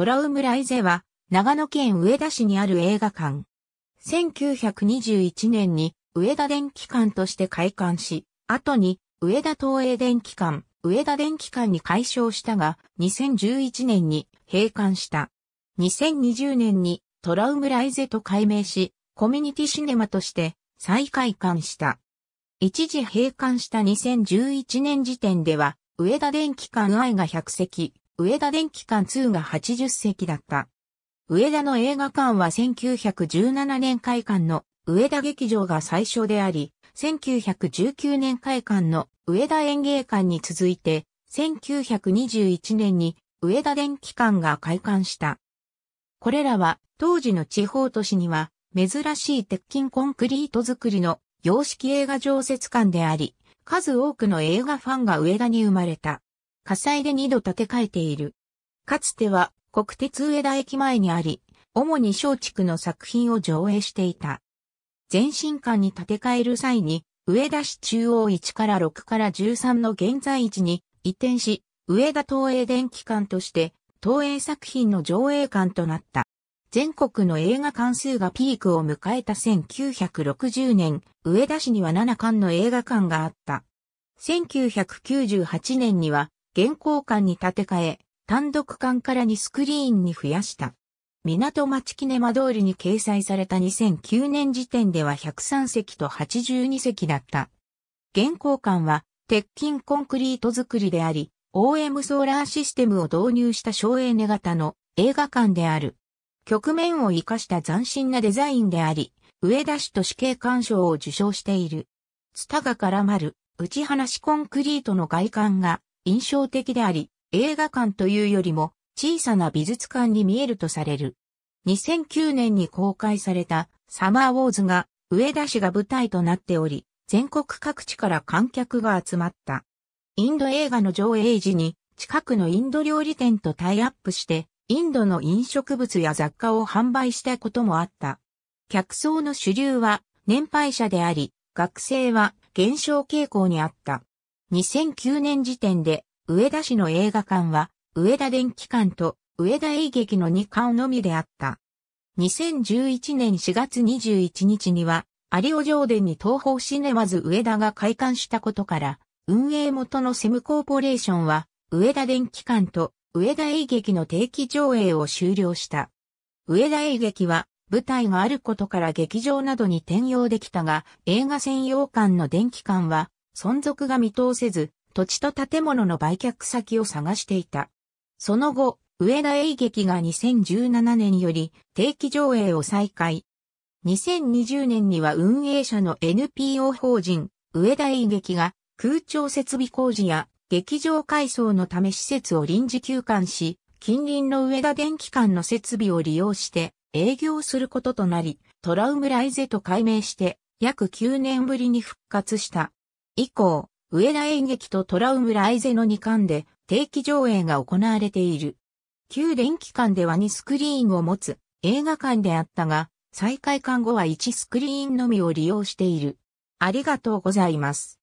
トラウムライゼは、長野県上田市にある映画館。1921年に上田電気館として開館し、後に上田東映電気館、上田電気館に改称したが、2011年に閉館した。2020年にトラウムライゼと改名し、コミュニティシネマとして再開館した。一時閉館した2011年時点では、上田電気館愛が100席、上田電気館2が80席だった。上田の映画館は1917年開館の上田劇場が最初であり、1919年開館の上田演芸館に続いて、1921年に上田電気館が開館した。これらは当時の地方都市には珍しい鉄筋コンクリート作りの洋式映画常設館であり、数多くの映画ファンが上田に生まれた。火災で2度建て替えている。かつては国鉄上田駅前にあり、主に松竹の作品を上映していた。前進館に建て替える際に、上田市中央1から6から13の現在位置に移転し、上田東映電機館として、東映作品の上映館となった。全国の映画館数がピークを迎えた1960年、上田市には7館の映画館があった。1998年には現行館に建て替え、単独館から2スクリーンに増やした。港町キネマ通りに掲載された2009年時点では103席と82席だった。現行館は鉄筋コンクリート作りであり、OM ソーラーシステムを導入した省エネ型の映画館である。局面を活かした斬新なデザインであり、上田市と死刑鑑賞を受賞している。ツタが絡まる、打ち放しコンクリートの外観が印象的であり、映画館というよりも小さな美術館に見えるとされる。2009年に公開されたサマーウォーズが上田市が舞台となっており、全国各地から観客が集まった。インド映画の上映時に近くのインド料理店とタイアップして、インドの飲食物や雑貨を販売したこともあった。客層の主流は年配者であり、学生は減少傾向にあった。2009年時点で、上田市の映画館は、上田電気館と上田映劇の2館のみであった。2011年4月21日には、有尾上伝に東方シネマズ上田が開館したことから、運営元のセムコーポレーションは、上田電気館と上田映劇の定期上映を終了した。上田映劇は、舞台があることから劇場などに転用できたが、映画専用館の電気館は、存続が見通せず、土地と建物の売却先を探していた。その後、上田英劇が2017年より定期上映を再開。2020年には運営者の NPO 法人、上田英劇が空調設備工事や劇場改装のため施設を臨時休館し、近隣の上田電気館の設備を利用して営業することとなり、トラウムライゼと改名して約9年ぶりに復活した。以降、上田演劇とトラウムライゼの2巻で定期上映が行われている。旧電気館では2スクリーンを持つ映画館であったが、再開館後は1スクリーンのみを利用している。ありがとうございます。